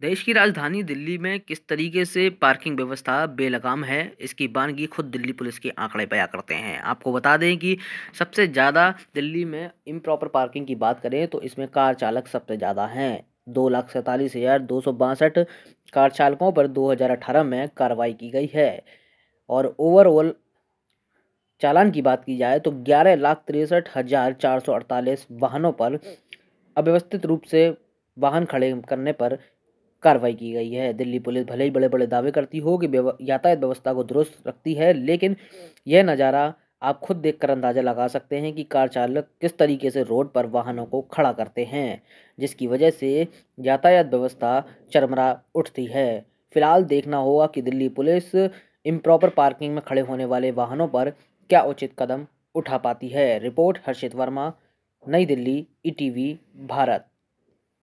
देश की राजधानी दिल्ली में किस तरीके से पार्किंग व्यवस्था बेलगाम है इसकी बानगी खुद दिल्ली पुलिस के आंकड़े बयां करते हैं आपको बता दें कि सबसे ज़्यादा दिल्ली में इम्प्रॉपर पार्किंग की बात करें तो इसमें कार चालक सबसे ज़्यादा हैं दो लाख सैंतालीस हज़ार दो सौ बासठ कार चालकों पर दो हज़ार अठारह में कार्रवाई की गई है और ओवरऑल चालान की बात की जाए तो ग्यारह लाख तिरसठ हज़ार चार सौ अड़तालीस वाहनों पर अव्यवस्थित रूप से वाहन खड़े करने पर कार्रवाई की गई है दिल्ली पुलिस भले ही बड़े बड़े दावे करती हो कि यातायात व्यवस्था को दुरुस्त रखती है लेकिन यह नज़ारा आप खुद देखकर अंदाज़ा लगा सकते हैं कि कार चालक किस तरीके से रोड पर वाहनों को खड़ा करते हैं जिसकी वजह से यातायात व्यवस्था चरमरा उठती है फिलहाल देखना होगा कि दिल्ली पुलिस इम्प्रॉपर पार्किंग में खड़े होने वाले वाहनों पर क्या उचित कदम उठा पाती है रिपोर्ट हर्षित वर्मा नई दिल्ली ई भारत